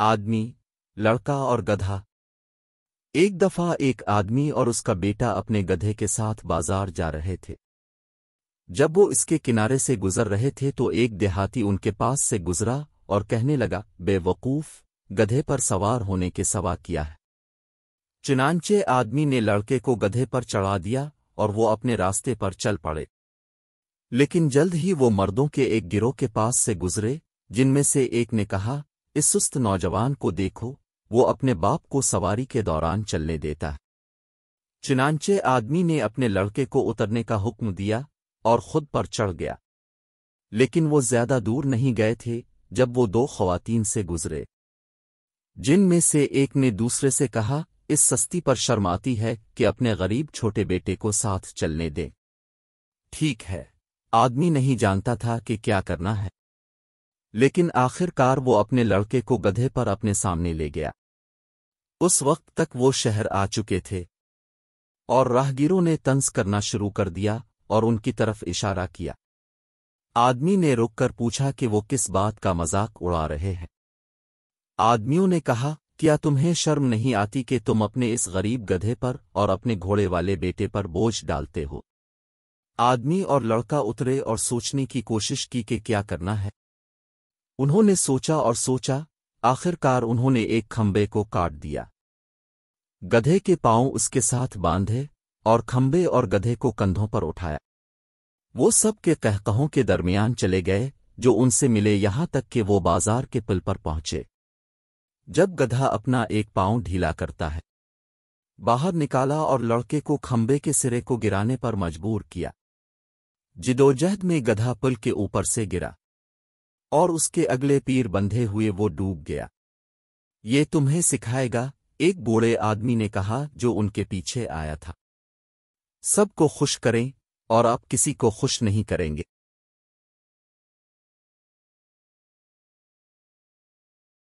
आदमी लड़का और गधा एक दफा एक आदमी और उसका बेटा अपने गधे के साथ बाजार जा रहे थे जब वो इसके किनारे से गुजर रहे थे तो एक देहाती उनके पास से गुजरा और कहने लगा बेवकूफ गधे पर सवार होने के सवा किया है चुनानचे आदमी ने लड़के को गधे पर चढ़ा दिया और वो अपने रास्ते पर चल पड़े लेकिन जल्द ही वो मर्दों के एक गिरोह के पास से गुजरे जिनमें से एक ने कहा इस सुस्त नौजवान को देखो वो अपने बाप को सवारी के दौरान चलने देता है चिनांचे आदमी ने अपने लड़के को उतरने का हुक्म दिया और खुद पर चढ़ गया लेकिन वो ज्यादा दूर नहीं गए थे जब वो दो खवातीन से गुजरे जिनमें से एक ने दूसरे से कहा इस सस्ती पर शर्माती है कि अपने गरीब छोटे बेटे को साथ चलने दे ठीक है आदमी नहीं जानता था कि क्या करना है लेकिन आखिरकार वो अपने लड़के को गधे पर अपने सामने ले गया उस वक्त तक वो शहर आ चुके थे और राहगीरों ने तंज करना शुरू कर दिया और उनकी तरफ इशारा किया आदमी ने रुककर पूछा कि वो किस बात का मजाक उड़ा रहे हैं आदमियों ने कहा क्या तुम्हें शर्म नहीं आती कि तुम अपने इस गरीब गधे पर और अपने घोड़े वाले बेटे पर बोझ डालते हो आदमी और लड़का उतरे और सोचने की कोशिश की कि क्या करना है उन्होंने सोचा और सोचा आखिरकार उन्होंने एक खम्बे को काट दिया गधे के पांव उसके साथ बांधे और खम्बे और गधे को कंधों पर उठाया वो सब के कहकहों के दरमियान चले गए जो उनसे मिले यहां तक कि वो बाजार के पुल पर पहुंचे जब गधा अपना एक पांव ढीला करता है बाहर निकाला और लड़के को खम्बे के सिरे को गिराने पर मजबूर किया जिदोजहद में गधा पुल के ऊपर से गिरा और उसके अगले पीर बंधे हुए वो डूब गया ये तुम्हें सिखाएगा एक बूढ़े आदमी ने कहा जो उनके पीछे आया था सबको खुश करें और आप किसी को खुश नहीं करेंगे